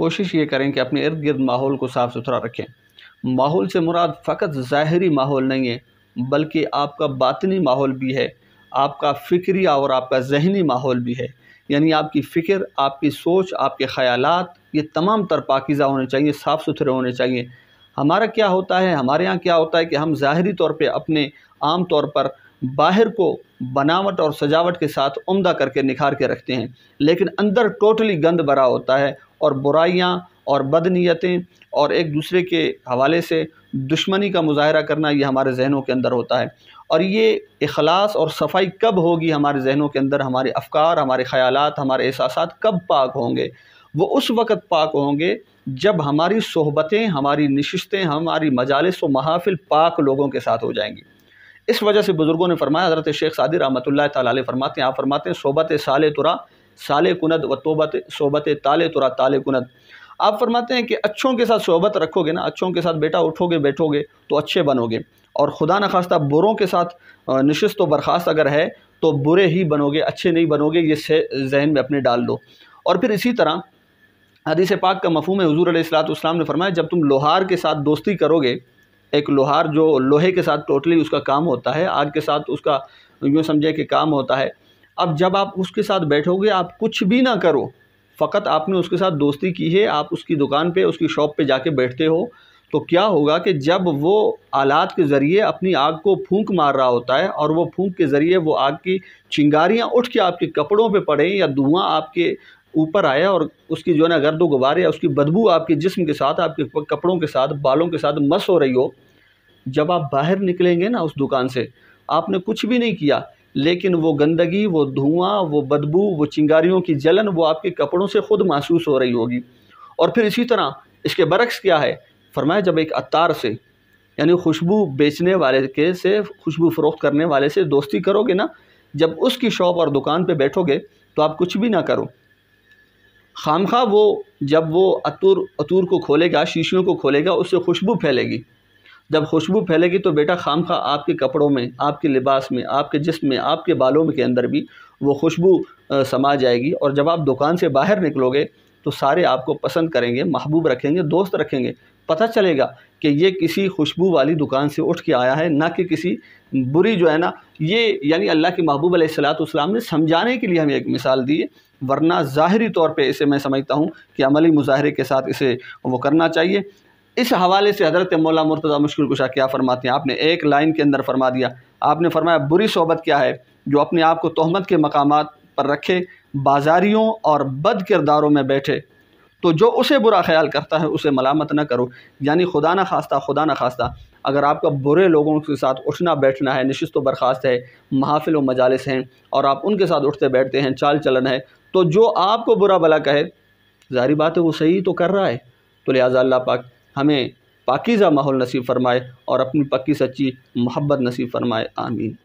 कोशिश ये करें कि अपने इर्द गिर्द माहौल को साफ़ सुथरा रखें माहौल से मुराद फ़कत ज़ाहरी माहौल नहीं है बल्कि आपका बातनी माहौल भी है आपका फ़िक्रिया और आपका जहनी माहौल भी है यानी आपकी फ़िक्र आपकी सोच आपके ख़्याल ये तमाम तर पाकिज़ा होने चाहिए साफ़ सुथरे होने चाहिए हमारा क्या होता है हमारे यहाँ क्या होता है कि हम ज़ाहरी तौर पर अपने आम तौर पर बाहर को बनावट और सजावट के साथ उम्दा करके निखार के रखते हैं लेकिन अंदर टोटली गंद भरा होता है और बुराइयाँ और बदनीयतें और एक दूसरे के हवाले से दुश्मनी का मुजाहरा करना ये हमारे जहनों के अंदर होता है और ये अखलास और सफाई कब होगी हमारे जहनों के अंदर हमारे अफकार हमारे ख्याल हमारे एहसास कब पाक होंगे वो उस वक़्त पाक होंगे जब हमारी सोहबतें हमारी नशस्तें हमारी मजालस व महाफिल पाक लोगों के साथ हो जाएंगी इस वजह से बुज़ुर्गों ने फरमाया हज़रत शेख सादी रहमत ताल फरमाते हैं आप फरमाते हैं सोबत साले तुरा साले कुनद व तोबत सोबत ताले तुरा ताले कुनद आप फरमाते हैं कि अच्छों के साथ सोबत रखोगे ना अच्छों के साथ बेटा उठोगे बैठोगे तो अच्छे बनोगे और खुदा न खास्ता बुरों के साथ नशस्त व बर्खास्त अगर है तो बुरे ही बनोगे अच्छे नहीं बनोगे ये जहन में अपने डाल दो और फिर इसी तरह हदीस पाक का मफहम हजूर सलाम ने फरमाया जब तुम लोहार के साथ दोस्ती करोगे एक लोहार जो लोहे के साथ टोटली उसका काम होता है आग के साथ उसका यूँ समझे कि काम होता है अब जब आप उसके साथ बैठोगे आप कुछ भी ना करो फ़कत आपने उसके साथ दोस्ती की है आप उसकी दुकान पे उसकी शॉप पे जाके बैठते हो तो क्या होगा कि जब वो आलात के ज़रिए अपनी आग को फूंक मार रहा होता है और वो फूंक के ज़रिए वो आग की चिंगारियाँ उठ के आपके कपड़ों पे पड़ें या धुआं आपके ऊपर आया और उसकी जो है ना गर्द गुबार या उसकी बदबू आपके जिस्म के साथ आपके कपड़ों के साथ बालों के साथ मस हो रही हो जब आप बाहर निकलेंगे ना उस दुकान से आपने कुछ भी नहीं किया लेकिन वो गंदगी वो धुआं वो बदबू वो चिंगारियों की जलन वो आपके कपड़ों से ख़ुद महसूस हो रही होगी और फिर इसी तरह इसके बरक्स क्या है फरमाया जब एक अतार से यानी खुशबू बेचने वाले के से खुशबू फ़रोख्त करने वाले से दोस्ती करोगे ना जब उसकी शॉप और दुकान पे बैठोगे तो आप कुछ भी ना करो खाम खा वो जब वो अतूर अतूर को खोलेगा शीशियों को खोलेगा उससे खुशबू फैलेगी जब खुशबू फैलेगी तो बेटा खाम खा आपके कपड़ों में आपके लिबास में आपके जिस्म में आपके बालों में के अंदर भी वो खुशबू समा जाएगी और जब आप दुकान से बाहर निकलोगे तो सारे आपको पसंद करेंगे महबूब रखेंगे दोस्त रखेंगे पता चलेगा कि ये किसी खुशबू वाली दुकान से उठ के आया है ना कि किसी बुरी जो है ना ये यानी अल्लाह के महबूब सलाम ने समझाने के लिए हमें एक मिसाल दी है वरना ज़ाहरी तौर पे इसे मैं समझता हूँ कि अमली मुजाहरे के साथ इसे वो करना चाहिए इस हवाले से हज़रत मौला मुर्तज़ा मुश्किल कुशा क्या फरमाते हैं आपने एक लाइन के अंदर फरमा दिया आपने फरमाया बुरी सोबत क्या है जो अपने आप को तहमत के मकाम पर रखे बाजारियों और बद किरदारों में बैठे तो जो उसे बुरा ख्याल करता है उसे मलामत ना करो यानी खुदा ना खास्ता खुदा ना खास्ता अगर आपका बुरे लोगों के साथ उठना बैठना है नशस्त व बर्खास्त है महाफिल व मजालस हैं और आप उनके साथ उठते बैठते हैं चाल चलन है तो जो आपको बुरा भला कहे जाहिर बात है वो सही तो कर रहा है तो लिहाजा अल्लाह पाक हमें पाकिज़ा माहौल नसीब फरमाए और अपनी पक्की सच्ची मोहब्बत नसीब फरमाए आमीन